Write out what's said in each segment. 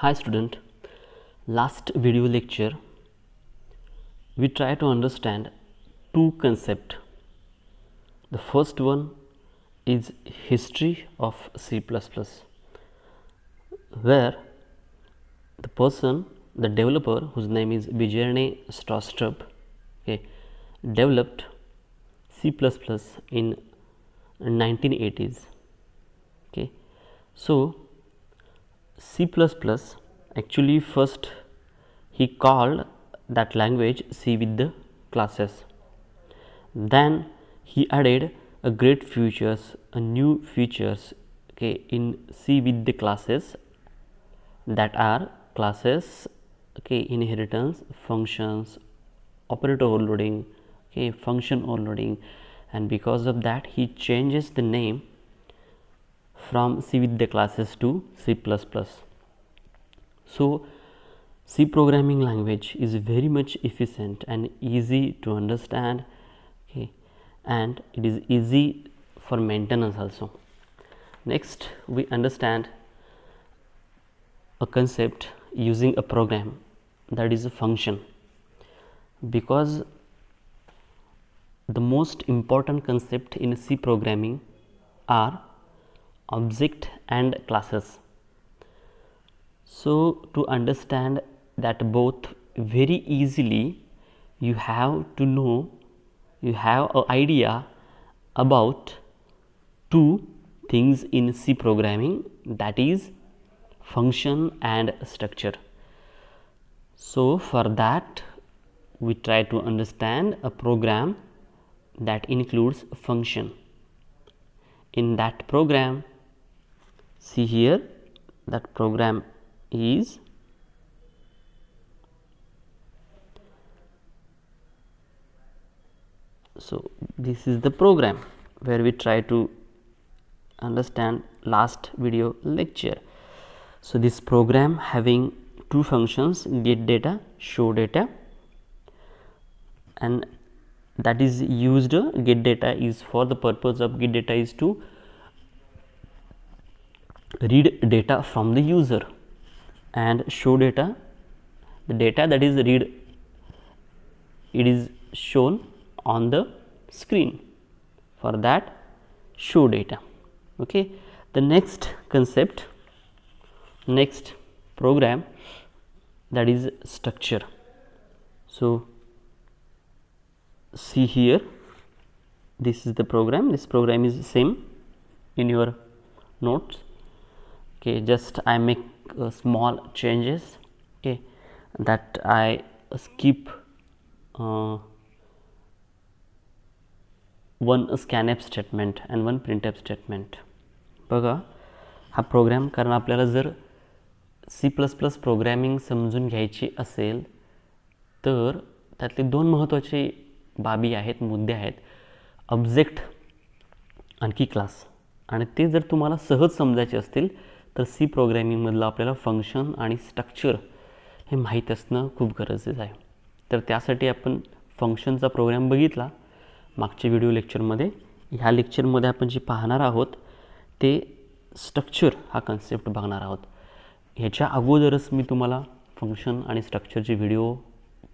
Hi student, last video lecture we try to understand two concept. The first one is history of C++ where the person, the developer whose name is Bjarne Strostrup okay, developed C++ in 1980s. Okay. So, C++ actually first he called that language C with the classes. Then he added a great features, a new features okay, in C with the classes that are classes, okay, inheritance, functions, operator overloading, okay, function overloading and because of that he changes the name from C with the classes to C++. So, C programming language is very much efficient and easy to understand okay, and it is easy for maintenance also. Next we understand a concept using a program that is a function because the most important concept in C programming are object and classes. So, to understand that both very easily you have to know you have an idea about two things in C programming that is function and structure. So, for that we try to understand a program that includes function. In that program see here that program is so this is the program where we try to understand last video lecture so this program having two functions get data show data and that is used get data is for the purpose of get data is to read data from the user and show data the data that is read it is shown on the screen for that show data okay the next concept next program that is structure so see here this is the program this program is same in your notes okay just I make small changes changes okay that I one uh, one statement and one printf statement बघा हा program कारण आपल्याला जर C plus plus programming समजून घ्यायची असेल तर त्यातले दोन महत्त्वाचे बाबी आहेत मुद्दे आहेत ऑब्जेक्ट आणखी क्लास आणि ते जर तुम्हाला सहज समजायचे असतील तर सी प्रोग्रॅमिंगमधलं आपल्याला फंक्शन आणि स्ट्रक्चर हे माहीत असणं खूप गरजेचं आहे तर त्यासाठी आपण फंक्शनचा प्रोग्रॅम बघितला मागच्या व्हिडिओ लेक्चरमध्ये ह्या लेक्चरमध्ये आपण जे पाहणार आहोत ते स्ट्रक्चर हा कन्सेप्ट बघणार आहोत ह्याच्या अगोदरच मी तुम्हाला फंक्शन आणि स्ट्रक्चरचे व्हिडिओ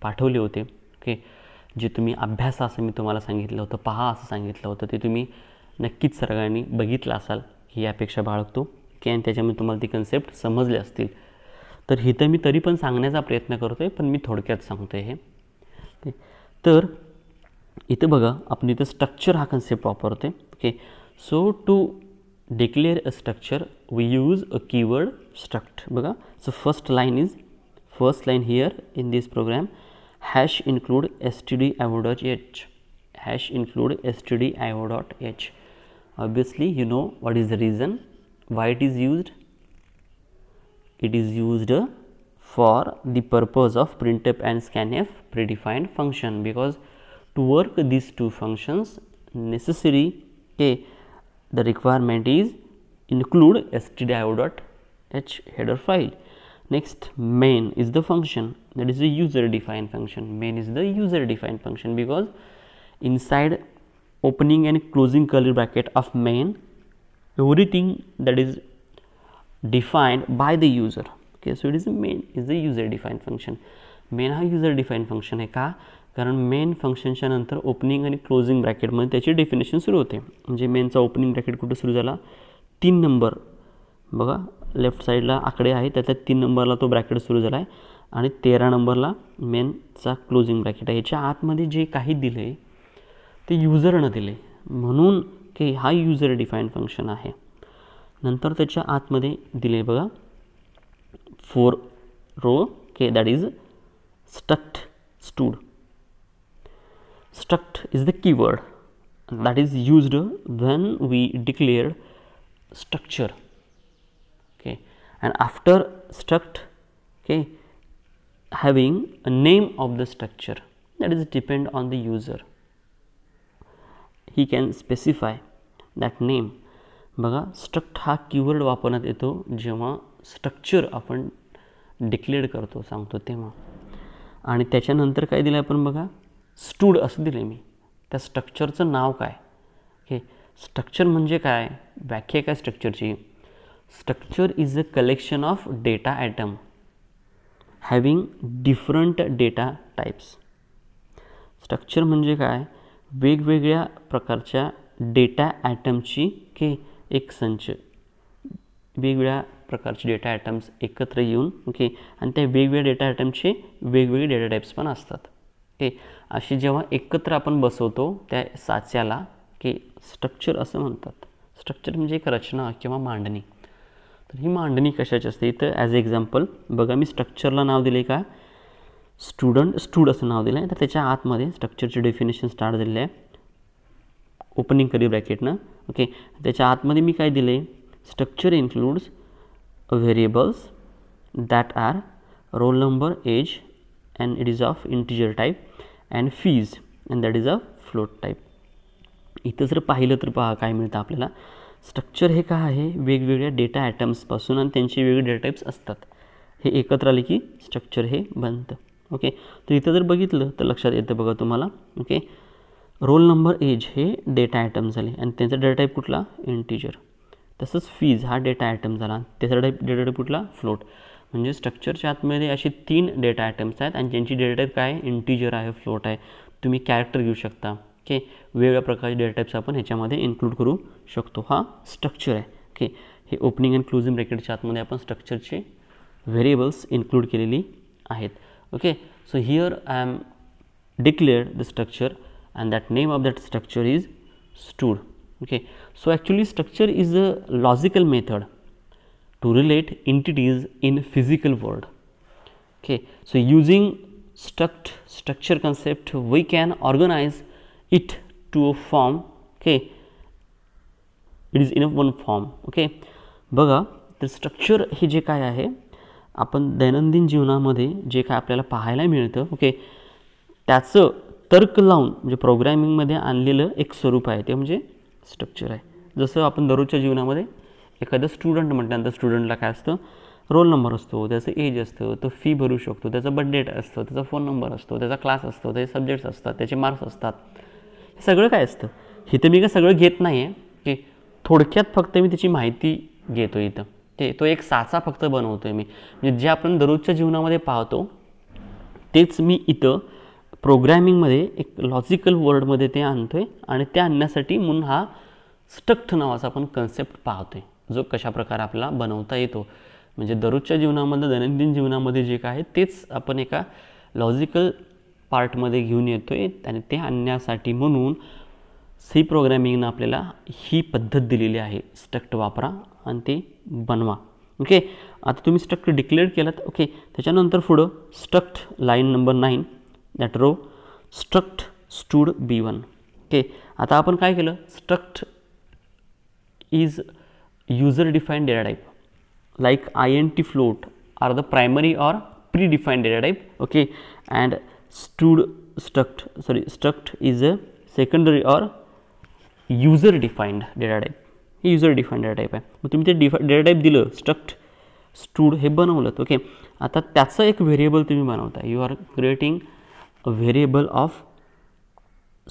पाठवले होते ओके जे तुम्ही अभ्यास असं मी तुम्हाला सांगितलं होतं पहा असं सांगितलं होतं ते तुम्ही नक्कीच सर्वांनी बघितलं असाल ही अपेक्षा बाळगतो टक्के आणि त्याच्यामध्ये तुम्हाला ती कन्सेप्ट समजले असतील तर हिथं मी तरी पण सांगण्याचा प्रयत्न करतो आहे पण मी थोडक्यात सांगतो आहे हे तर इथं बघा आपण इथं स्ट्रक्चर हा कन्सेप्ट आहे okay so to declare a structure we use a keyword struct बघा so first line is first line here in this program hash include S T D I O dot H hash include S T D I O dot H obviously you know what is the reason why it is used it is used for the purpose of printf and scanf predefined function because to work these two functions necessary okay, the requirement is include stdio.h header file next main is the function that is the user defined function main is the user defined function because inside opening and closing curly bracket of main everything that is defined by the user okay so it is a main is a user defined function main हा user define function आहे का कारण main फंक्शनच्या नंतर opening आणि closing ब्रॅकेटमध्ये त्याची definition सुरू होते म्हणजे मेनचा ओपनिंग ब्रॅकेट कुठं सुरू झाला तीन नंबर बघा लेफ्ट साईडला आकडे आहे त्याच्या तीन नंबरला तो ब्रॅकेट सुरू झाला आहे आणि तेरा नंबरला मेनचा क्लोजिंग ब्रॅकेट आहे याच्या आतमध्ये जे काही दिलं आहे ते युजरनं दिले म्हणून ओके हा युजर डिफाईन फंक्शन आहे नंतर त्याच्या आतमध्ये दिले बघा फोर रो के that is struct stud struct is the keyword word that is use when we declared structure okay and after struct okay having a name of the structure that is depend on the user he can specify that name बघा struct हा keyword वापरण्यात येतो जेव्हा structure आपण declare करतो सांगतो तेव्हा आणि त्याच्यानंतर काय दिलं आपण बघा स्टूड असं दिलं मी त्या स्ट्रक्चरचं नाव काय हे स्ट्रक्चर म्हणजे काय व्याख्या काय स्ट्रक्चरची structure is a collection of data atom having different data types structure म्हणजे काय वेगवेगळ्या प्रकारच्या डेटा ॲटमची के एक संच वेगवेगळ्या प्रकारचे डेटा ॲटम्स एकत्र येऊन ओके आणि त्या वेगवेगळ्या डेटा ॲटमचे वेगवेगळे डेटा टाईप्स पण असतात ओके अशी जेव्हा एकत्र आपण बसवतो त्या साच्याला की स्ट्रक्चर असं म्हणतात स्ट्रक्चर म्हणजे एक रचना किंवा मांडणी तर ही मांडणी कशाची असते इथं ॲज अ एक्झाम्पल बघा मी स्ट्रक्चरला नाव दिले का स्टुडंट स्टूड असं नाव दिलं आहे तर त्याच्या आतमध्ये स्ट्रक्चरचे डेफिनेशन स्टार्ट दिलेलं आहे ओपनिंग करी ब्रॅकेटनं ओके त्याच्या आतमध्ये मी काय दिले structure includes variables that are roll number age and it is of integer type and fees and that is a float type इथं जर पाहिलं तर पहा काय मिळतं आपल्याला स्ट्रक्चर हे काय आहे वेगवेगळ्या डेटा ॲटम्सपासून आणि त्यांचे वेगवेगळे डेटा टाईप्स असतात हे एकत्र आले की स्ट्रक्चर हे बनतं ओके तर इथं जर बघितलं तर लक्षात येतं बघा तुम्हाला ओके रोल नंबर एज हे डेटा आयटम झाले आणि त्यांचा डेटा टाईप कुठला इंटीजर तसंच फीज हा डेटा आयटम झाला त्याचा टाईप डेटा टाईप कुठला फ्लोट म्हणजे स्ट्रक्चरच्या आतमध्ये असे तीन डेटा आयटम्स आहेत आणि ज्यांची डेटा टाईप काय आहे इंटीजर आहे फ्लोट आहे तुम्ही कॅरेक्टर घेऊ शकता ओके वेगवेगळ्या प्रकारचे डेटा टाईप्स आपण ह्याच्यामध्ये इन्क्लूड करू शकतो हा स्ट्रक्चर आहे ओके हे ओपनिंग अँड क्लोजिंग ब्रॅकेटच्या आतमध्ये आपण स्ट्रक्चरचे व्हेरिएबल्स इन्क्लूड केलेली आहेत okay so here i am declared the structure and that name of that structure is stood okay so actually structure is a logical method to relate entities in physical world okay so using struct structure concept we can organize it to a form okay it is in a one form okay बघा तर structure हे जे काय आहे आपण दैनंदिन जीवनामध्ये जे काय आपल्याला पाहायला मिळतं ओके त्याचं तर्क लावून म्हणजे प्रोग्रॅमिंगमध्ये आणलेलं एक स्वरूप आहे ते म्हणजे स्ट्रक्चर आहे जसं आपण दररोजच्या जीवनामध्ये एखादं स्टुडंट म्हटल्यानंतर स्टुडंटला काय असतं रोल नंबर असतो त्याचं एज असतं तो फी भरू शकतो त्याचं बर्थडेट असतं त्याचा फोन नंबर असतो त्याचा क्लास असतो त्याचे सब्जेक्ट्स असतात त्याचे मार्क्स असतात हे सगळं काय असतं इथं मी काय सगळं घेत नाही आहे की थोडक्यात फक्त मी त्याची माहिती घेतो इथं ते तो एक साचा फक्त बनवतो आहे मी म्हणजे जे आपण दररोजच्या जीवनामध्ये पाहतो तेच मी इथं प्रोग्रॅमिंगमध्ये एक लॉजिकल वर्डमध्ये ते आणतो आहे आणि ते आणण्यासाठी म्हणून हा स्टक्ट नावाचा आपण कन्सेप्ट पाहतो आहे जो कशाप्रकारे आपला बनवता येतो म्हणजे दररोजच्या जीवनामध्ये दैनंदिन जीवनामध्ये जे काय आहे तेच आपण एका लॉजिकल पार्टमध्ये घेऊन येतो आहे आणि ते आणण्यासाठी म्हणून सी प्रोग्रॅमिंगनं आपल्याला ही पद्धत दिलेली आहे स्टक्ट वापरा आणि ते बनवा ओके आता तुम्ही स्ट्रक्ट डिक्लेअर केलात ओके त्याच्यानंतर पुढं struct line number nine that row struct stud b one okay आता आपण काय केलं struct is user define data type like I N T float are the primary or pre define data type okay and stud struct sorry struct is a secondary or user defined data type हे user define data type आहे मग तुम्ही ते डिफा data type दिलं struct stud हे बनवलं okay आता त्याचं एक व्हेरिएबल तुम्ही बनवता you are creating a variable of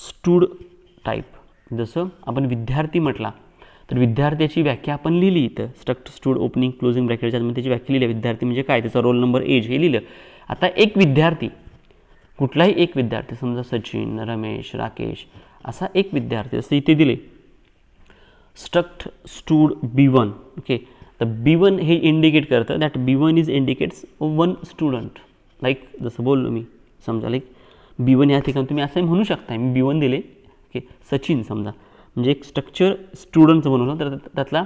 stud type जसं आपण विद्यार्थी म्हटला तर विद्यार्थ्याची व्याख्या आपण लिहिली इथं स्ट्रक्ट स्टूड ओपनिंग क्लोजिंग ब्रॅकेटच्या आतमध्ये त्याची व्याख्या लिहिली विद्यार्थी म्हणजे काय त्याचा रोल नंबर एज हे लिहिलं आता एक विद्यार्थी कुठलाही एक विद्यार्थी समजा सचिन रमेश राकेश असा एक विद्यार्थी जसं इथे दिले struct stood b1 okay the b1 हे इंडिकेट करतं that b1 is indicates one student like जसं बोललो मी समजा लाईक बी वन या ठिकाणी तुम्ही असंही म्हणू शकता मी बी वन दिले ओके सचिन समजा म्हणजे एक स्ट्रक्चर स्टुडंटचं बनवलं तर त्यातला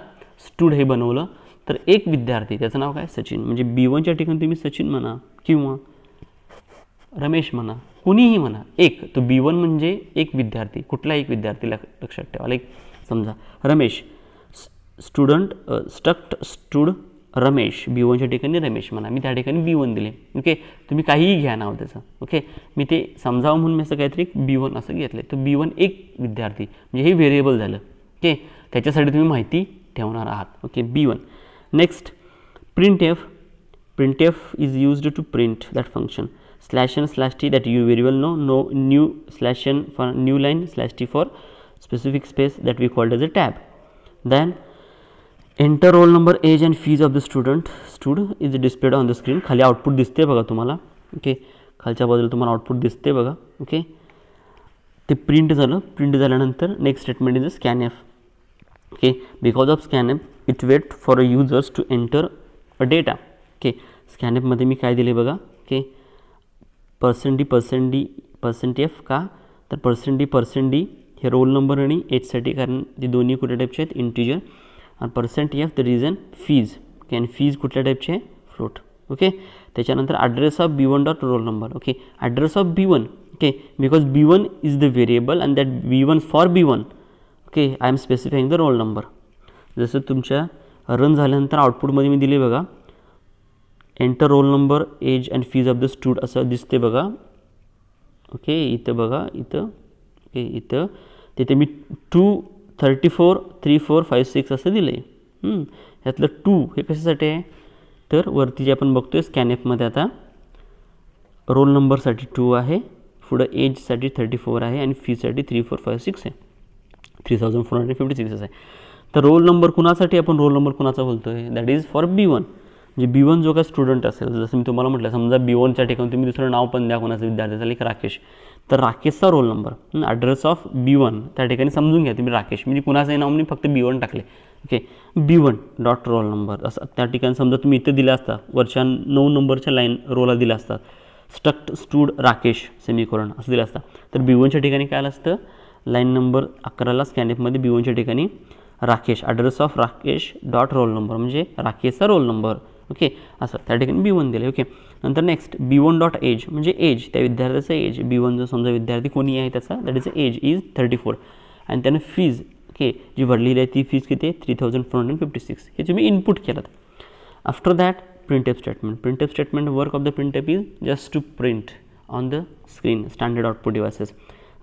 स्टूड हे बनवलं तर एक विद्यार्थी त्याचं नाव काय सचिन म्हणजे बी वनच्या ठिकाणी तुम्ही सचिन म्हणा किंवा रमेश म्हणा कोणीही म्हणा एक तो बी वन म्हणजे एक विद्यार्थी कुठला एक विद्यार्थी लक्षात ठेवा लाईक समजा Ramesh student struct stud Ramesh b वनच्या ठिकाणी रमेश म्हणा मी त्या ठिकाणी बी वन दिले ओके तुम्ही काहीही घ्या नाव त्याचं ओके मी ते समजावं म्हणून मी असं काहीतरी बी वन असं घेतलं तर बी वन एक विद्यार्थी म्हणजे हे व्हेरिएबल झालं ओके त्याच्यासाठी तुम्ही माहिती ठेवणार आहात okay b one next print f print f is used to print that function slash slash t that you very know know new slash for new line slash t for specific space that we called as a tab. Then enter roll number, age and fees of the student stood is displayed on the screen. Khali output diste baga tumala. Okay. Khalcha badal tumhala output diste baga. Okay. The print is alone. Print is alone antar. Next statement is a scanf. Okay. Because of scanf, it wait for users to enter a data. Okay. Scanf madhe mi kai dile baga. Okay. Percent D, percent D, percent F ka. The percent D, percent D हे roll number आणि एजसाठी कारण ते दोन्ही कुठल्या टाईपचे आहेत integer आणि percent f the reason fees okay and fees कुठल्या टाईपचे आहे फ्लोट ओके त्याच्यानंतर address of b one dot roll number okay address of b one okay because b one is the variable and that b one for b one okay I am specifying the roll number जसं तुमच्या run झाल्यानंतर आउटपुटमध्ये मी दिले बघा enter roll number age and fees of the stud असं दिसते बघा ओके इथं बघा इथं ओके इथं तिथे मी two thirty four three four five six असं दिलं आहे ह्यातलं टू हे कशासाठी आहे तर वरती जे आपण बघतोय आहे स्कॅन आता रोल नंबरसाठी टू आहे पुढं एजसाठी थर्टी फोर आहे आणि फीसाठी थ्री फोर फाईव्ह सिक्स आहे three thousand four hundred fifty six आहे तर रोल नंबर कुणासाठी आपण रोल नंबर कुणाचा बोलतो आहे that is for b one म्हणजे बी वन जो काय स्टुडंट असेल जसं मी तुम्हाला म्हटलं समजा बी वनच्या ठिकाणी तुम्ही दुसरं नाव पण द्या कोणाचं विद्यार्थ्याचं लाईक राकेश तर राकेशचा roll number address of b one त्या ठिकाणी समजून घ्या तुम्ही राकेश म्हणजे कुणाचंही नाव मी फक्त बी वन टाकले okay b one dot roll number असं त्या ठिकाणी समजा तुम्ही इथे दिला असता वरच्या नऊ नंबरच्या लाईन रोला दिला असतात स्टक्ट स्टूड राकेश सेमीकोरण असं दिलं असतं तर बी वनच्या ठिकाणी काय असतं लाईन नंबर अकराला स्कॅनएफमध्ये बी वनच्या ठिकाणी Rakesh address of Rakesh dot roll number म्हणजे राकेशचा रोल नंबर ओके असं त्या ठिकाणी बी वन दिले ओके नंतर next b one dot age म्हणजे एज त्या विद्यार्थ्याचं एज बी वन जो समजा विद्यार्थी कोणी आहे त्याचा that is age is thirty four आणि त्यानं फीज के जी भरलेली आहे ती फीज किती आहे three thousand four hundred fifty six हे तुम्ही इनपुट केलात after that print statement print statement work of the print is just to print on the screen standard output devices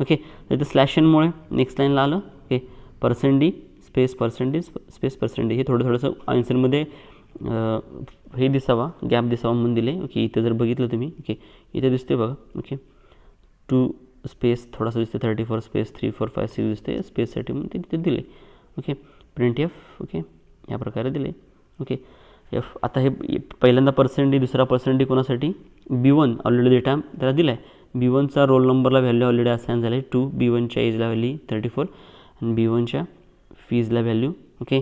okay तर स्लॅशनमुळे नेक्स्ट लाईनला आलं okay percent d space percentage space percentage हे थोडं थोडंसं आन्सरमध्ये हे दिसावा गॅप दिसावा म्हणून दिले ओके इथे जर बघितलं तुम्ही ओके इथे दिसते बघा ओके टू स्पेस थोडासा दिसते thirty four space three four five six दिसते स्पेससाठी म्हणून ते तिथे दिले ओके प्रिंट एफ ओके या प्रकारे दिले ओके एफ आता हे पहिल्यांदा पर्सेंट डी दुसरा पर्सेंट डी कोणासाठी बी वन ऑलरेडी डेटा त्याला दिला आहे बी वनचा रोल नंबरला व्हॅल्यू ऑलरेडी असाइन आहे टू बी वनच्या एजला व्हॅल्यू थर्टी फोर आणि बी वनच्या फीजला value okay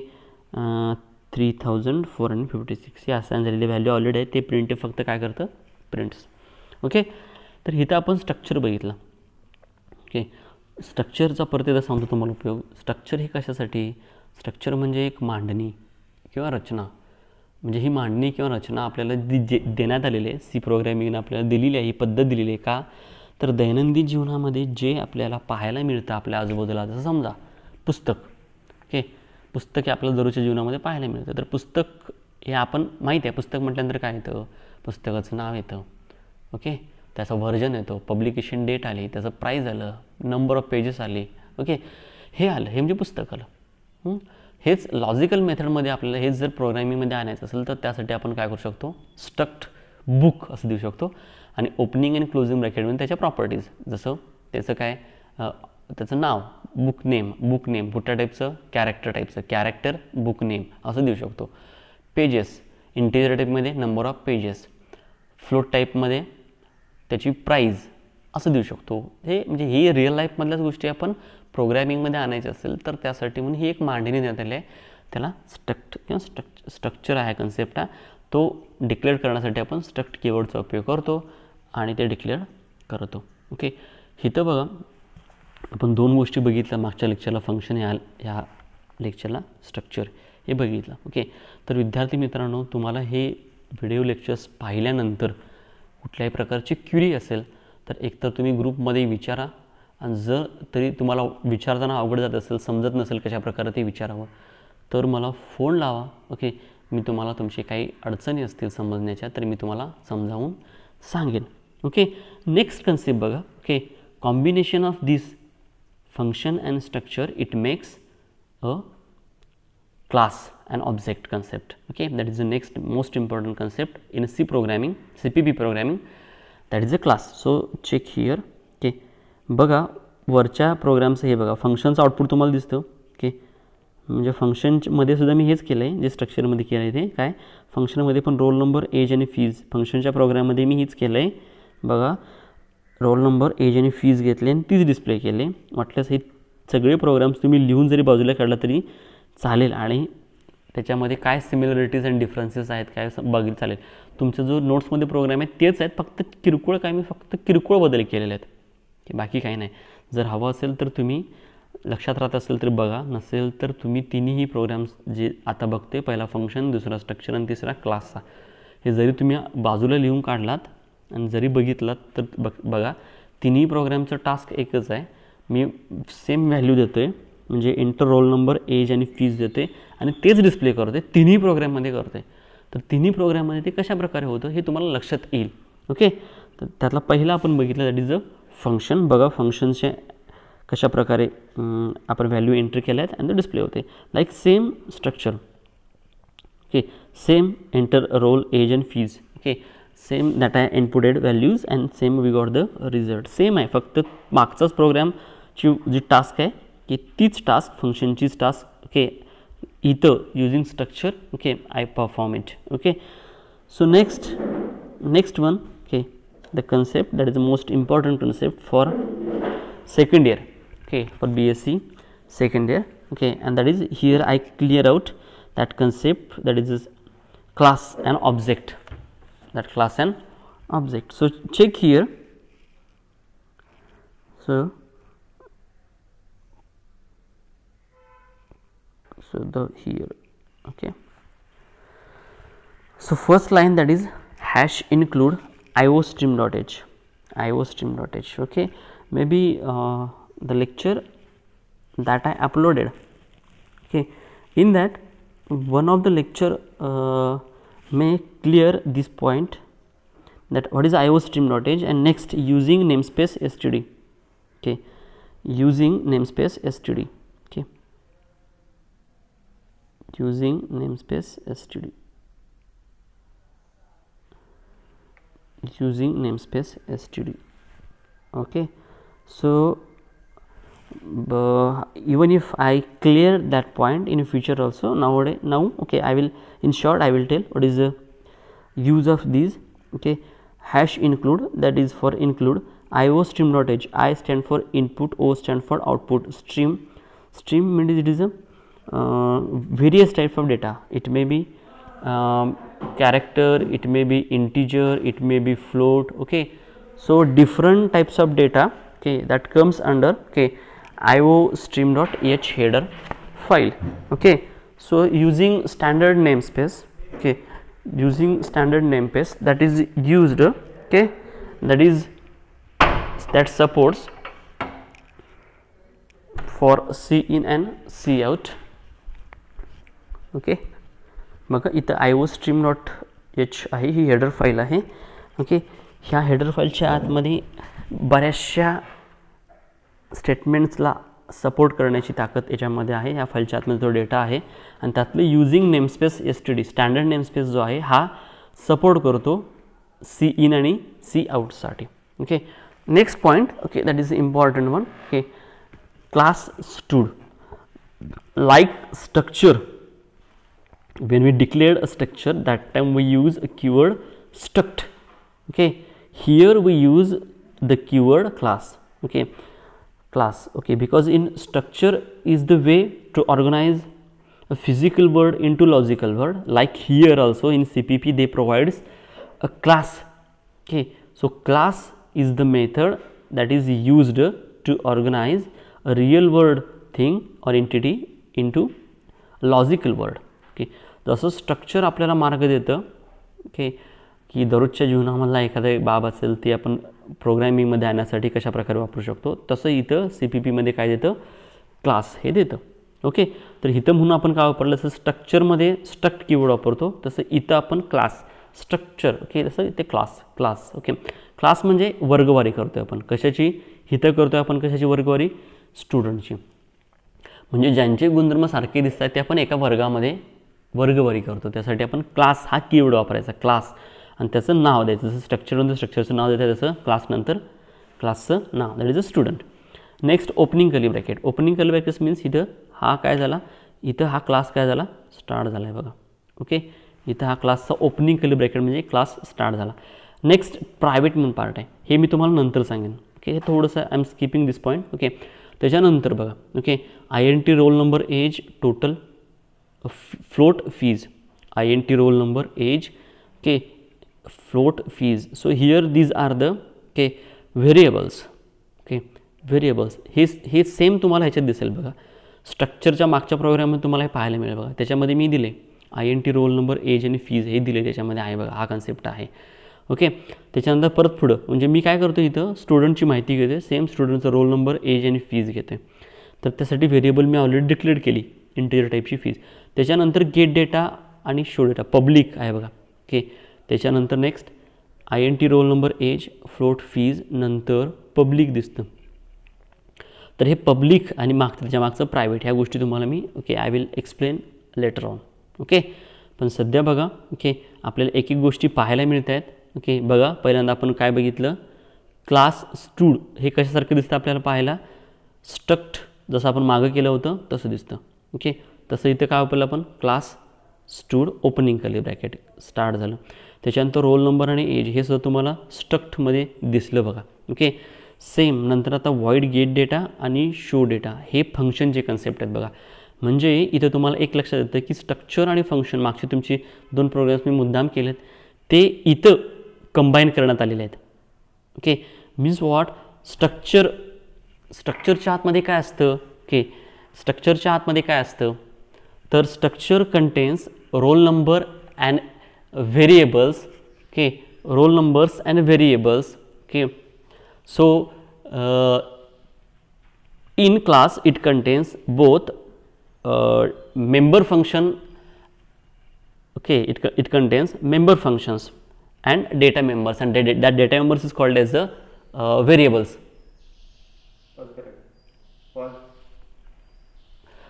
three thousand four hundred fifty six ही असायन झालेली व्हॅल्यू ऑलरेडी आहे ते प्रिंट फक्त काय करतं प्रिंट्स ओके तर इथं आपण स्ट्रक्चर बघितलं ओके स्ट्रक्चरचा परत एकदा सांगतो तुम्हाला उपयोग स्ट्रक्चर हे कशासाठी स्ट्रक्चर म्हणजे एक मांडणी किंवा रचना म्हणजे ही मांडणी किंवा रचना आपल्याला दि जे देण्यात आलेली आहे सी प्रोग्रॅमिंगनं आपल्याला दिलेली आहे ही पद्धत दिलेली आहे का तर दैनंदिन जीवनामध्ये जे आपल्याला पाहायला मिळतं आपल्या आजूबाजूला जसं समजा पुस्तक ओके पुस्तके आपल्याला दररोजच्या जीवनामध्ये पाहायला मिळतं तर पुस्तक हे आपण माहीत आहे पुस्तक म्हटल्यानंतर काय येतं पुस्तकाचं नाव येतं ओके त्याचं व्हर्जन येतो पब्लिकेशन डेट आली त्याचं प्राईज आलं नंबर ऑफ पेजेस आले ओके हे आलं हे म्हणजे पुस्तक आलं हेच लॉजिकल मेथडमध्ये आपल्याला हेच जर प्रोग्रॅमिंगमध्ये आणायचं असेल तर त्यासाठी आपण काय करू शकतो स्ट्रक्ट बुक असं देऊ शकतो आणि ओपनिंग अँड क्लोजिंग म्हणून त्याच्या प्रॉपर्टीज जसं त्याचं काय त्याचं नाव बुक नेम बुक नेम कुठल्या टाईपचं कॅरेक्टर टाईपचं कॅरेक्टर बुक नेम असं देऊ शकतो पेजेस इंटिरियर टाईपमध्ये नंबर ऑफ पेजेस फ्लोट टाईपमध्ये त्याची प्राईज असं देऊ शकतो हे म्हणजे ही रिअल लाईफमधल्याच गोष्टी आपण प्रोग्रॅमिंगमध्ये आणायचे असेल तर त्यासाठी म्हणून ही एक मांडणी देण्यात आली आहे त्याला स्ट्रक्ट किंवा स्ट्रक्च स्ट्रक्चर आहे कन्सेप्ट हा तो डिक्लेअर करण्यासाठी आपण स्ट्रक्ट कीवर्डचा उपयोग करतो आणि ते डिक्लेअर करतो ओके इथं बघा आपण दोन गोष्टी बघितल्या मागच्या लेक्चरला फंक्शन या ह्या लेक्चरला स्ट्रक्चर हे बघितलं ओके तर विद्यार्थी मित्रांनो तुम्हाला हे व्हिडिओ लेक्चर्स पाहिल्यानंतर कुठल्याही प्रकारची क्युरी असेल तर एकतर तुम्ही ग्रुपमध्ये विचारा आणि जर तरी तुम्हाला विचारताना आवड जात असेल समजत नसेल कशा प्रकारे ते विचारावं तर मला फोन लावा ओके मी तुम्हाला तुमची काही अडचणी असतील समजण्याच्या तर मी तुम्हाला समजावून सांगेन ओके नेक्स्ट कन्सेप्ट बघा okay combination of this function and structure it makes a class an object concept okay that is the next most important concept in c programming cpp programming that is a class so check here okay बघा वरच्या प्रोग्रामचं हे बघा फंक्शनचं output तुम्हाला दिसतं okay म्हणजे फंक्शनमध्ये सुद्धा मी हेच केलं आहे जे स्ट्रक्चरमध्ये केलं आहे ते काय फंक्शनमध्ये पण रोल नंबर एज आणि फीज फंक्शनच्या प्रोग्राममध्ये मी हेच केलं आहे बघा रोल नंबर एज आणि फीज घेतले आणि तीच डिस्प्ले केले म्हटल्यास हे सगळे प्रोग्राम्स तुम्ही लिहून जरी बाजूला काढला तरी चालेल आणि त्याच्यामध्ये काय सिमिलरिटीज अँड डिफरन्सेस आहेत काय बघित चालेल तुमचं जो नोट्समध्ये प्रोग्राम आहे तेच आहेत फक्त किरकोळ काय मी फक्त किरकोळ बदल केलेले आहेत की बाकी काही नाही जर हवं असेल तर तुम्ही लक्षात राहत असेल तर बघा नसेल तर तुम्ही तिन्ही प्रोग्राम्स जे आता बघते पहिला फंक्शन दुसरा स्ट्रक्चर आणि तिसरा क्लासचा हे जरी तुम्ही बाजूला लिहून काढलात आणि जरी बघितलात तर बघ बघा तिन्ही प्रोग्रॅमचं टास्क एकच आहे मी सेम व्हॅल्यू देतो आहे म्हणजे एंटर रोल नंबर एज आणि फीज देते आणि तेच डिस्प्ले करते तिन्ही प्रोग्राममध्ये करते तर तिन्ही प्रोग्राममध्ये ते कशा प्रकारे होतं हे तुम्हाला लक्षात येईल ओके तर त्यातला पहिला आपण बघितलं दॅट इज अ फंक्शन बघा फंक्शनचे कशा प्रकारे आपण व्हॅल्यू एंट्री केल्या आहेत आणि डिस्प्ले होते like same structure okay same enter roll age and fees okay same data inputted values and same we got the result same I hai fakt marks program choose the task hai ki tich task function chi task okay it using structure okay i perform it okay so next next one okay the concept that is the most important concept for second year okay for bsc second year okay and that is here i clear out that concept that is class and object that class and object. So, check here. So, so the here okay so first line that is hash include iostream dot h iostream dot h okay maybe uh, the lecture that i uploaded okay in that one of the lecture uh, may clear this point that what is IO stream notage and next using namespace std okay using namespace std okay using namespace std using namespace std okay so uh, even if I clear that point in future also nowadays now okay I will in short I will tell what is the use of these okay hash include that is for include IO stream dot h I stand for input O stand for output stream stream means it is a uh, various type of data it may be um, character it may be integer it may be float okay so different types of data okay that comes under okay io stream dot h header file okay so using standard namespace okay using standard namespace that is used okay that is that supports for c in and c out okay बघा इथं I O stream dot h आहे ही header file आहे okay ह्या header फाईलच्या आतमध्ये बऱ्याचशा स्टेटमेंट्सला support करण्याची ताकद याच्यामध्ये आहे या फाईलच्या आतमध्ये जो डेटा आहे आणि त्यातले using namespace S T D standard namespace जो आहे हा सपोर्ट करतो सी इन आणि सी आउटसाठी ओके next point okay that is important one okay class stud like structure when we declared a structure that time we use a keyword struct okay here we use the keyword class okay class okay because in structure is the way to organize a physical word into logical word like here also in cpp they provides a class okay so class is the method that is used to organize a real word thing or entity into logical word okay जसं structure आपल्याला मार्ग देतं okay की दररोजच्या जीवनामधला एखादी बाब असेल ती आपण प्रोग्रॅमिंगमध्ये आणण्यासाठी कशाप्रकारे वापरू शकतो तसं इथं सी पी पीमध्ये काय देतं क्लास हे देतं ओके तर इथं म्हणून आपण काय वापरलं असं स्ट्रक्चरमध्ये स्ट्रक्ट कीवर्ड वापरतो तसं इथं आपण क्लास स्ट्रक्चर ओके तसं इथे क्लास क्लास ओके क्लास म्हणजे वर्गवारी करतो आहे आपण कशाची हिथं करतो आहे आपण कशाची वर्गवारी स्टुडंटची म्हणजे ज्यांचे गुणधर्म सारखे दिसतात ते आपण एका वर्गामध्ये वर्गवारी करतो त्यासाठी आपण क्लास हा कीवर्ड वापरायचा क्लास आणि त्याचं नाव द्यायचं जसं स्ट्रक्चर स्ट्रक्चरचं नाव द्यायचं त्याचं क्लासनंतर क्लासचं नाव that is a student next opening curly bracket opening curly bracket means इथं हा काय झाला इथं हा क्लास काय झाला स्टार्ट झाला आहे बघा ओके इथं हा क्लासचा ओपनिंग कली ब्रॅकेट म्हणजे क्लास स्टार्ट झाला नेक्स्ट प्रायव्हेट म्हणून पार्ट आहे हे मी तुम्हाला नंतर सांगेन ओके हे थोडंसं I am skipping this point okay त्याच्यानंतर बघा okay I N T roll number age total float fees I N T roll number age okay float fees. So here these are the key variables okay variables हे हे same तुम्हाला ह्याच्यात दिसेल बघा स्ट्रक्चरच्या मागच्या प्रोग्राममध्ये तुम्हाला हे पाहायला मिळेल बघा त्याच्यामध्ये मी दिले I N T roll number age आणि फीज हे दिले त्याच्यामध्ये आहे बघा हा कन्सेप्ट आहे ओके त्याच्यानंतर परत पुढं म्हणजे मी काय करतो इथं स्टुडंटची माहिती घेते सेम स्टुडंटचा रोल नंबर एज आणि फीज घेते तर त्यासाठी व्हेरिएबल मी ऑलरेडी डिक्लेअर केली इंटेरियर टाईपची फीज त्याच्यानंतर गेट डेटा आणि शो डेटा पब्लिक आहे बघा ओके त्याच्यानंतर next I N T roll number age float fees नंतर पब्लिक दिसतं तर हे पब्लिक आणि मागचं त्याच्या मागचं प्रायव्हेट ह्या गोष्टी तुम्हाला मी okay I will explain later on okay पण सध्या बघा ओके आपल्याला एक एक गोष्टी पाहायला मिळत आहेत ओके बघा पहिल्यांदा आपण काय बघितलं क्लास स्टूड हे कशासारखं दिसतं आपल्याला पाहायला स्ट्रक्ट जसं आपण मागं केलं होतं तसं दिसतं ओके तसं इथं काय वापरलं आपण class stud opening curly bracket start झालं त्याच्यानंतर रोल नंबर आणि एज हे सुद्धा तुम्हाला स्ट्रक्टमध्ये दिसलं बघा ओके सेम नंतर आता वाईट गेट डेटा आणि शो डेटा हे फंक्शनचे कन्सेप्ट आहेत बघा म्हणजे इथं तुम्हाला एक लक्षात येतं की स्ट्रक्चर आणि फंक्शन मागचे तुमचे दोन प्रोग्राम्स मी मुद्दाम केलेत ते इथं कंबाईन करण्यात आलेले आहेत ओके मीन्स वॉट स्ट्रक्चर स्ट्रक्चरच्या आतमध्ये काय असतं ओके स्ट्रक्चरच्या आतमध्ये काय असतं तर structure contains roll number and variables okay roll numbers and variables okay so uh, in class it contains both uh, member function okay it, it contains member functions and data members and that data members is called as the uh, uh, variables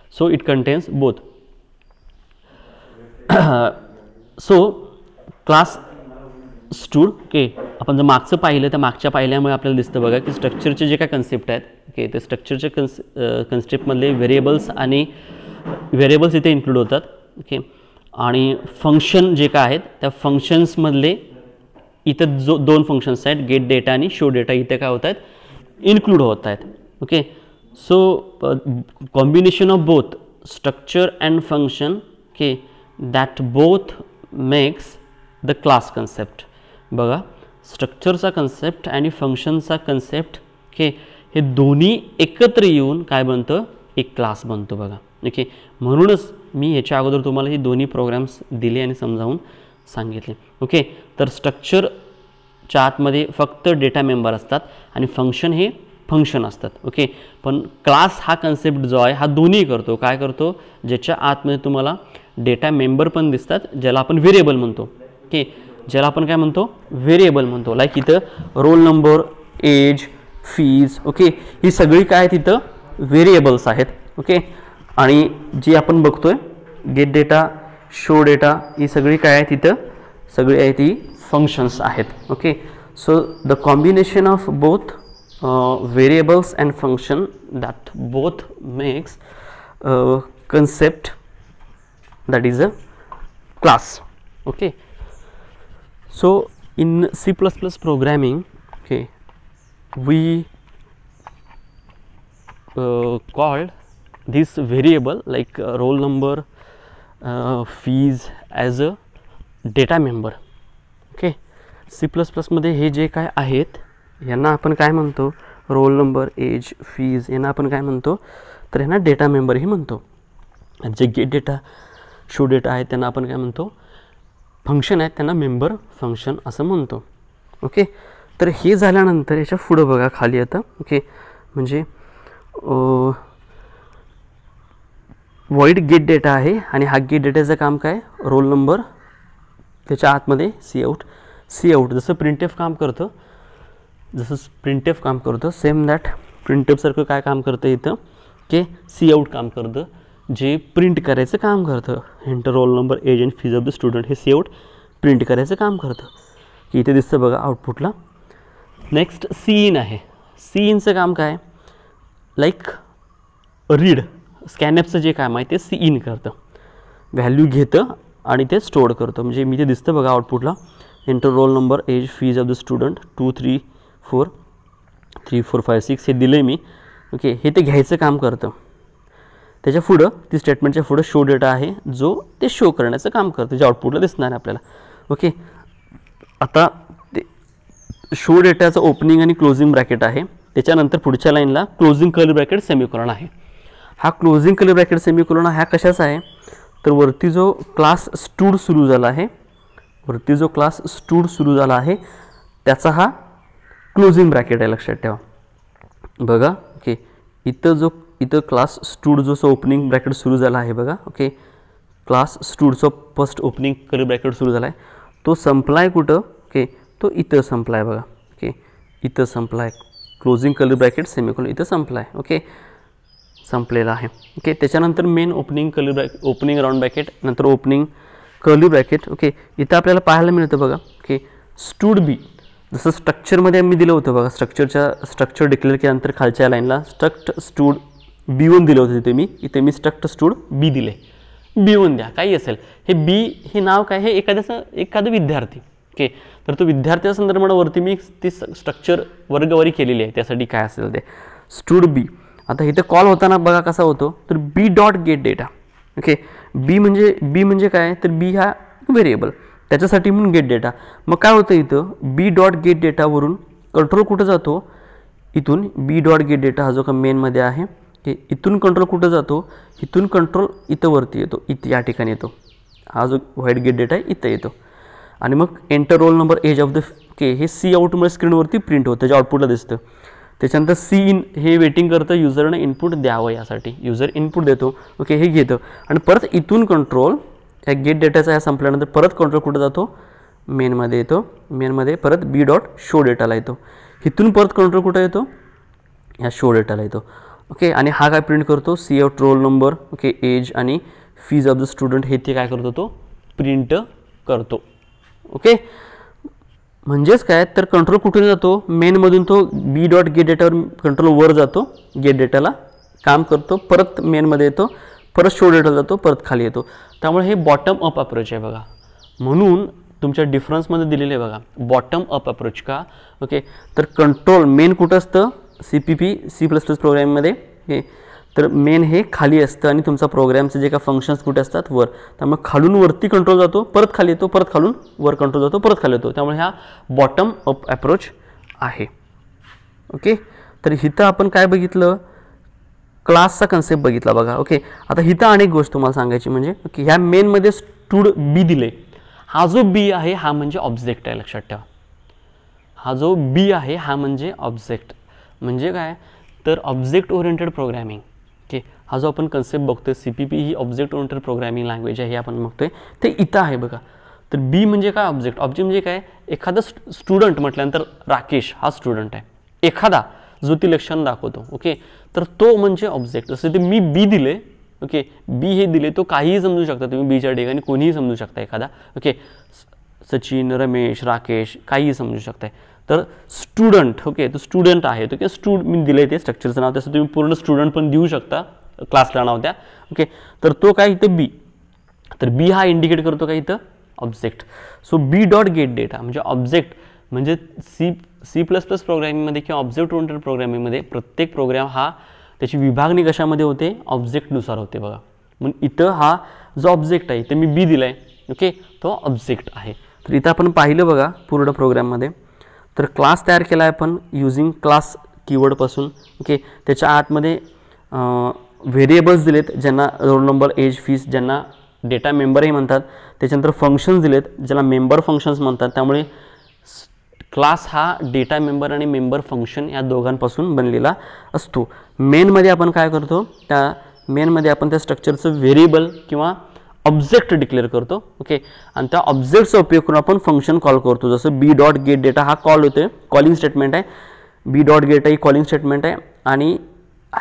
so it contains both so class stud okay आपण जर मागचं पाहिलं तर मागच्या पाहिल्यामुळे आपल्याला दिसतं बघा की स्ट्रक्चरचे जे काय कन्सेप्ट आहेत ओके ते स्ट्रक्चरचे कन्स कन्सेप्टमधले व्हेरिएबल्स आणि व्हेरिएबल्स इथे इन्क्लूड होतात ओके आणि फंक्शन जे काय आहेत त्या फंक्शन्समधले इथं जो दोन फंक्शन्स आहेत गेट डेटा आणि शो डेटा इथे काय होत आहेत इन्क्लूड होत आहेत okay so combination of both structure and function okay that both makes the class concept बघा स्ट्रक्चरचा कन्सेप्ट आणि फंक्शनचा कन्सेप्ट के हे दोन्ही एकत्र येऊन काय बनतं एक क्लास बनतो बघा ओके म्हणूनच मी ह्याच्या अगोदर तुम्हाला हे दोन्ही प्रोग्राम्स दिले आणि समजावून सांगितले ओके तर स्ट्रक्चरच्या आतमध्ये फक्त डेटा मेंबर असतात आणि फंक्शन हे फंक्शन असतात ओके पण क्लास हा कन्सेप्ट जो आहे हा दोन्ही करतो काय करतो ज्याच्या आतमध्ये तुम्हाला डेटा मेंबर पण दिसतात ज्याला आपण व्हेरिएबल म्हणतो ओके ज्याला आपण काय म्हणतो व्हेरिएबल म्हणतो लाईक इथं roll number age fees okay ही सगळी काय आहे तिथं व्हेरिएबल्स आहेत ओके आणि जी आपण बघतोय गेट डेटा शो डेटा ही सगळी काय आहे तिथं सगळी आहे ती फंक्शन्स आहेत okay so the combination of both variables and function that both makes concept that is a class okay so in C plus plus programming okay we called variable variable like roll number fees as a data member okay C plus प्लसमध्ये हे जे काय आहेत यांना आपण काय म्हणतो role number age fees यांना आपण काय म्हणतो तर यांना डेटा मेंबर हे म्हणतो जे गेट डेटा शो डेटा आहे त्यांना आपण काय म्हणतो फंक्शन आहेत त्यांना मेंबर फंक्शन असं म्हणतो ओके तर हे झाल्यानंतर याच्या पुढं बघा खाली आता ओके म्हणजे वाईट गेट डेटा आहे आणि हा गेट डेटाचं काम काय रोल नंबर त्याच्या आतमध्ये सी आऊट सी आऊट जसं प्रिंटेफ काम करतं जसं प्रिंटेफ काम करतं सेम दॅट प्रिंटेफसारखं काय काम करतं इथं के सी आऊट काम करतं जे प्रिंट करायचं काम करतं enter roll number age and fees of the student हे सेवट प्रिंट करायचं काम करतं की इथे दिसतं बघा आउटपुटला नेक्स्ट सी इन आहे सी इनचं काम काय लाईक रीड स्कॅनॅपचं जे काम आहे ते सी इन करतं व्हॅल्यू घेतं आणि ते स्टोअर करतं म्हणजे मी ते दिसतं बघा आउटपुटला enter roll number age fees of the student two three four three four five six हे दिलं मी ओके हे ते घ्यायचं काम करतं त्याच्या पुढं ती स्टेटमेंटच्या पुढं शो डेटा आहे जो ते शो करण्याचं काम करतो जे आउटपुटला दिसणार आहे आपल्याला ओके आता ते शो डेटाचं ओपनिंग आणि क्लोजिंग ब्रॅकेट आहे त्याच्यानंतर पुढच्या लाईनला क्लोजिंग कलर ब्रॅकेट सेमीकोलन आहे हा क्लोजिंग कलर ब्रॅकेट सेमीकोलन हा कशाचा आहे तर वरती जो क्लास स्टूड सुरू झाला आहे वरती जो क्लास स्टूड सुरू झाला आहे त्याचा हा क्लोजिंग ब्रॅकेट आहे लक्षात ठेवा बघा ओके इथं जो इथं class stud so opening bracket सुरू झाला आहे बघा ओके क्लास स्टूडचं फर्स्ट ओपनिंग कर ब्रॅकेट सुरू झाला आहे तो संपलाय आहे कुठं ओके तो इथं संपलाय बघा ओके इथं संपलाय क्लोजिंग कलर ब्रॅकेट सेमिकोल इथं संपलाय ओके संपलेला आहे ओके त्याच्यानंतर मेन ओपनिंग कलर ब्रॅक ओपनिंग राऊंड ब्रॅकेट नंतर ओपनिंग कर्ली ब्रॅकेट ओके इथं आपल्याला पाहायला मिळतं बघा ओके स्टूड बी जसं स्ट्रक्चरमध्ये आम्ही दिलं होतं बघा स्ट्रक्चरच्या स्ट्रक्चर डिक्लेअर केल्यानंतर खालच्या लाईनला स्ट्रक्ट स्टूड वन दिलं होतं तिथे मी इथे मी स्ट्रक्ट स्टूड बी दिले वन द्या काही असेल हे बी हे नाव काय हे एखाद्याचं एखादं विद्यार्थी ओके तर तो विद्यार्थ्याच्या संदर्भावरती मी ती स्ट्रक्चर वर्गवारी केलेली आहे त्यासाठी काय असेल ते स्टूड बी आता इथं कॉल होताना बघा कसा होतो तर B dot get data okay B म्हणजे बी म्हणजे काय तर बी हा व्हेरिएबल त्याच्यासाठी म्हणून गेट डेटा मग काय होतं इथं बी डॉट गेट डेटावरून कंट्रोल कुठं जातो इथून बी डॉट गेट डेटा हा जो का मेनमध्ये आहे की इथून कंट्रोल कुठं जातो इथून कंट्रोल इथं वरती येतो इथं या ठिकाणी येतो हा जो व्हाईट गेट डेटा आहे इथं येतो आणि मग enter roll number age of the के हे सी आउटमुळे स्क्रीनवरती प्रिंट होतं त्याच्या आउटपुटला दिसतं त्याच्यानंतर सी इन हे वेटिंग करतं युजरनं इनपुट द्यावं यासाठी युजर इनपुट देतो ओके हे घेतं आणि परत इथून कंट्रोल या गेट डेटाचा ह्या संपल्यानंतर परत कंट्रोल कुठं जातो मेनमध्ये येतो मेनमध्ये परत बी डॉट शो डेटाला येतो इथून परत कंट्रोल कुठं येतो या शो डेटाला येतो ओके आणि हा काय प्रिंट करतो सी एफ रोल नंबर ओके एज आणि फीज ऑफ द स्टुडंट हे ते काय करतो तो प्रिंट करतो ओके म्हणजेच काय तर कंट्रोल कुठून जातो मेनमधून तो बी डॉट गेट डेटावर कंट्रोल वर जातो गेट डेटाला काम करतो परत मेनमध्ये येतो परत शो डेटाला जातो परत खाली येतो त्यामुळे हे बॉटम अप अप्रोच आहे बघा म्हणून तुमच्या डिफरन्समध्ये दिलेले बघा बॉटम अप अप्रोच का ओके तर कंट्रोल मेन कुठं असतं C P P C plus plus प्रोग्राममध्ये हे तर मेन हे खाली असतं आणि तुमचा प्रोग्रॅमचं जे काय फंक्शन्स कुठे असतात वर त्यामुळे खालून वरती कंट्रोल जातो परत खाली येतो परत खालून वर कंट्रोल जातो परत खाली येतो त्यामुळे हा बॉटम अप ॲप्रोच आहे ओके तर इथं आपण काय बघितलं क्लासचा कन्सेप्ट बघितला बघा ओके आता हिथं अनेक गोष्ट तुम्हाला सांगायची म्हणजे ओके ह्या मेनमध्ये स्टूड बी दिले हा जो बी आहे हा म्हणजे ऑब्जेक्ट आहे लक्षात ठेवा हा जो बी आहे हा म्हणजे ऑब्जेक्ट म्हणजे काय तर ऑब्जेक्ट ओरिएंटेड प्रोग्रॅमिंग ओके हा जो आपण कन्सेप्ट बघतोय सी पी पी ही ऑब्जेक्ट ओरिएंटेड प्रोग्रॅमिंग लँग्वेज आहे हे आपण बघतोय ते इथं आहे बघा तर बी म्हणजे काय ऑब्जेक्ट ऑब्जेक्ट म्हणजे काय एखादा स्टुडंट म्हटल्यानंतर राकेश हा स्टुडंट आहे एखादा जो ती लक्षण दाखवतो ओके तर तो म्हणजे ऑब्जेक्ट जसं ते मी बी दिले ओके बी हे दिले तो काहीही समजू शकता तुम्ही बीच्या ठिकाणी कोणीही समजू शकता एखादा ओके सचिन रमेश राकेश काहीही समजू शकताय तर स्टुडंट ओके तो स्टुडंट आहे ओके स्टू मी दिलं आहे ते स्ट्रक्चरचं नाव तसं तुम्ही पूर्ण स्टुडंट पण देऊ शकता क्लासला नाव द्या ओके तर तो काय इथं बी तर बी हा इंडिकेट करतो काय इथं object so B dot get data म्हणजे ऑब्जेक्ट म्हणजे सी सी प्लस प्लस प्रोग्रॅमिंगमध्ये किंवा ऑब्जेक्ट ओरिएंटेड प्रोग्रॅमिंगमध्ये प्रत्येक प्रोग्राम हा त्याची विभागणी कशामध्ये होते ऑब्जेक्टनुसार होते बघा मग इथं हा जो ऑब्जेक्ट आहे इथं मी बी दिला आहे ओके तो ऑब्जेक्ट आहे तर इथं आपण पाहिलं बघा पूर्ण प्रोग्रॅममध्ये तर क्लास तयार केला आहे आपण युझिंग क्लास कीवर्डपासून ओके त्याच्या आतमध्ये व्हेरिएबल्स दिलेत ज्यांना रोल नंबर एज फीस ज्यांना डेटा मेंबरही म्हणतात त्याच्यानंतर फंक्शन्स दिलेत ज्याला मेंबर फंक्शन्स म्हणतात त्यामुळे क्लास हा डेटा मेंबर आणि मेंबर फंक्शन या दोघांपासून बनलेला असतो मेनमध्ये आपण काय करतो त्या मेनमध्ये आपण त्या स्ट्रक्चरचं व्हेरिएबल किंवा ऑब्जेक्ट डिक्लेअर करतो ओके आणि त्या ऑब्जेक्टचा उपयोग करून आपण फंक्शन कॉल करतो जसं बी डॉट गेट डेटा हा कॉल होते कॉलिंग स्टेटमेंट आहे बी डॉट गेटा ही कॉलिंग स्टेटमेंट आहे आणि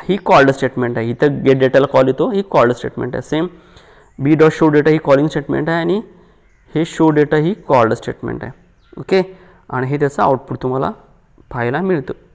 ही कॉल्ड स्टेटमेंट आहे इथं गेट डेटाला कॉल येतो ही कॉल्ड स्टेटमेंट आहे same B dot show data ही कॉलिंग स्टेटमेंट आहे आणि हे शो डेटा ही कॉल्ड स्टेटमेंट आहे ओके आणि हे त्याचं आउटपुट तुम्हाला पाहायला मिळतं